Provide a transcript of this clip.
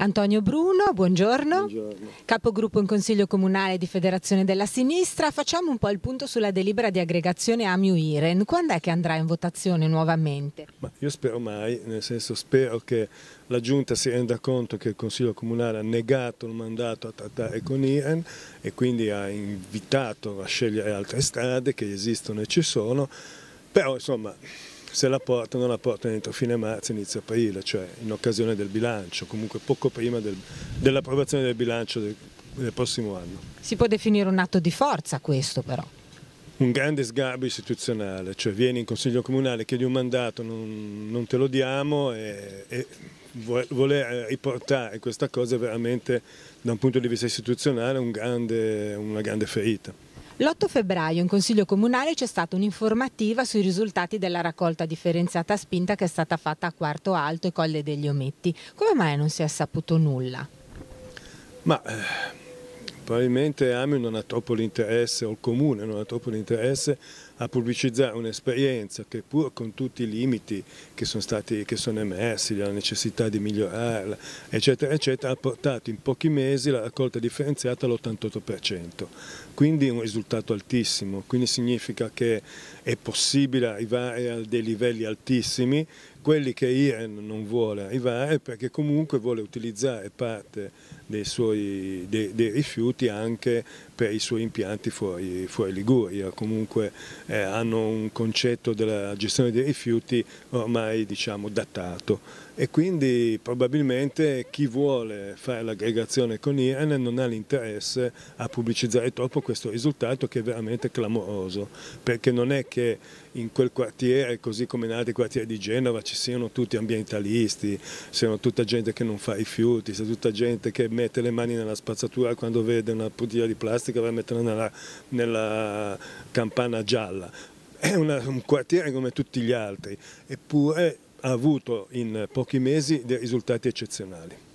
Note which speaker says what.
Speaker 1: Antonio Bruno, buongiorno. buongiorno. Capogruppo in Consiglio Comunale di Federazione della Sinistra. Facciamo un po' il punto sulla delibera di aggregazione AMIU IREN. Quando è che andrà in votazione nuovamente?
Speaker 2: Ma io spero mai, nel senso spero che la Giunta si renda conto che il Consiglio Comunale ha negato il mandato a trattare con IREN e quindi ha invitato a scegliere altre strade che esistono e ci sono. Però insomma se la portano la portano entro fine marzo, inizio aprile, cioè in occasione del bilancio, comunque poco prima del, dell'approvazione del bilancio del, del prossimo anno.
Speaker 1: Si può definire un atto di forza questo però?
Speaker 2: un grande sgarbo istituzionale, cioè vieni in Consiglio Comunale, chiedi un mandato, non, non te lo diamo e, e, voler riportare questa cosa è veramente da un punto di vista istituzionale un grande, una grande ferita. L'8
Speaker 1: febbraio in Consiglio Comunale c'è stata un'informativa sui risultati della raccolta differenziata spinta che è stata fatta a Quarto Alto e Colle degli Ometti. Come mai non si è saputo nulla?
Speaker 2: Ma... Eh probabilmente AMI non ha troppo l'interesse, o il Comune non ha troppo l'interesse a pubblicizzare un'esperienza che pur con tutti i limiti che sono, stati, che sono emersi, la necessità di migliorarla, eccetera, eccetera, ha portato in pochi mesi la raccolta differenziata all'88%, quindi un risultato altissimo, quindi significa che è possibile arrivare a dei livelli altissimi quelli che Iren non vuole arrivare perché comunque vuole utilizzare parte dei, suoi, dei, dei rifiuti anche per i suoi impianti fuori, fuori Liguria, comunque eh, hanno un concetto della gestione dei rifiuti ormai diciamo, datato e quindi probabilmente chi vuole fare l'aggregazione con IREN non ha l'interesse a pubblicizzare troppo questo risultato che è veramente clamoroso, perché non è che in quel quartiere, così come in altri quartieri di Genova, ci siano tutti ambientalisti, siano tutta gente che non fa rifiuti, sia tutta gente che mette le mani nella spazzatura quando vede una bottiglia di plastica va a metterla nella, nella campana gialla. È una, un quartiere come tutti gli altri, eppure ha avuto in pochi mesi dei risultati eccezionali.